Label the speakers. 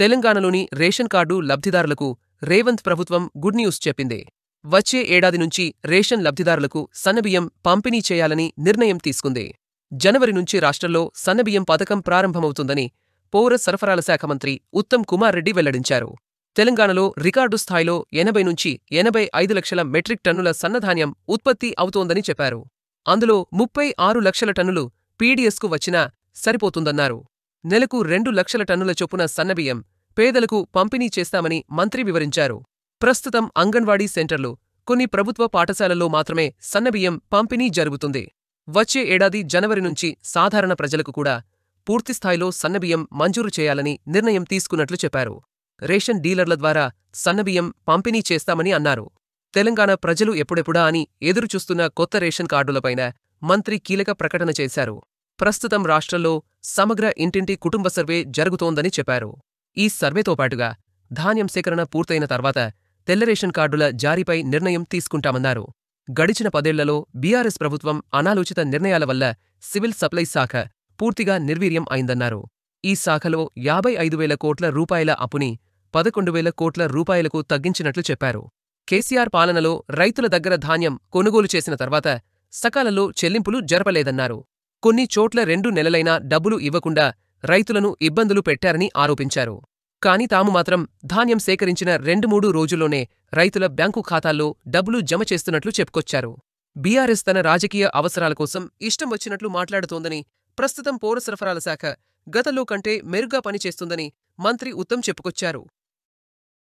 Speaker 1: తెలంగాణలోని ration card లబ్ధిదారులకు రేవంత్ ప్రభుత్వం గుడ్ న్యూస్ చెప్పింది వచ్చే ఏడాది నుంచి రేషన్ లబ్ధిదారులకు సన్నబియ్యం పంపిణీ చేయాలని నిర్ణయం తీసుకుంది జనవరి నుంచి రాష్ట్రంలో సన్నబియ్యం పథకం ప్రారంభమవుతుందని పౌర సరఫరాల శాఖ మంత్రి ఉత్తమ్ కుమార్ రెడ్డి వెల్లడించారు తెలంగాణలో రికార్డు స్థాయిలో ఎనభై నుంచి ఎనభై ఐదు లక్షల మెట్రిక్ టన్నుల సన్నధాన్యం ఉత్పత్తి అవుతోందని చెప్పారు అందులో ముప్పై ఆరు లక్షల టన్నులు పీడీఎస్కు వచ్చినా సరిపోతుందన్నారు నెలకు రెండు లక్షల టన్నుల చొప్పున సన్నబియ్యం పేదలకు పంపిణీ చేస్తామని మంత్రి వివరించారు ప్రస్తుతం అంగన్వాడీ సెంటర్లు కొన్ని ప్రభుత్వ పాఠశాలల్లో మాత్రమే సన్నబియ్యం పంపిణీ జరుగుతుంది వచ్చే ఏడాది జనవరి నుంచి సాధారణ ప్రజలకు కూడా పూర్తిస్థాయిలో సన్నబియ్యం మంజూరు చేయాలని నిర్ణయం తీసుకున్నట్లు చెప్పారు రేషన్ డీలర్ల ద్వారా సన్నబియ్యం పంపిణీ చేస్తామని అన్నారు తెలంగాణ ప్రజలు ఎప్పుడెప్పుడా అని ఎదురుచూస్తున్న కొత్త రేషన్ కార్డులపైన మంత్రి కీలక ప్రకటన చేశారు ప్రస్తుతం రాష్ట్రంలో సమగ్ర ఇంటింటి కుటుంబ సర్వే జరుగుతోందని చెప్పారు ఈ సర్వేతో పాటుగా ధాన్యం సేకరణ పూర్తయిన తర్వాత తెల్లరేషన్ కార్డుల జారీపై నిర్ణయం తీసుకుంటామన్నారు గడిచిన పదేళ్లలో బీఆర్ఎస్ ప్రభుత్వం అనాలోచిత నిర్ణయాల వల్ల సివిల్ సప్లై శాఖ పూర్తిగా నిర్వీర్యం అయిందన్నారు ఈ శాఖలో యాభై ఐదు వేల కోట్ల రూపాయల అప్పుని పదకొండు వేల కోట్ల రూపాయలకు తగ్గించినట్లు చెప్పారు కేసీఆర్ పాలనలో రైతుల దగ్గర ధాన్యం కొనుగోలు చేసిన తర్వాత సకాలంలో చెల్లింపులు జరపలేదన్నారు కొన్ని చోట్ల రెండు నెలలైనా డబ్బులు ఇవ్వకుండా రైతులను ఇబ్బందులు పెట్టారని ఆరోపించారు కాని తాము మాత్రం ధాన్యం సేకరించిన రెండు మూడు రోజుల్లోనే రైతుల బ్యాంకు ఖాతాల్లో డబ్బులు జమ చేస్తున్నట్లు చెప్పుకొచ్చారు బీఆర్ఎస్ తన రాజకీయ అవసరాల కోసం ఇష్టం వచ్చినట్లు మాట్లాడుతోందని ప్రస్తుతం పౌర సరఫరాల శాఖ గతంలో కంటే మెరుగ్గా పనిచేస్తుందని మంత్రి ఉత్తమ్ చెప్పుకొచ్చారు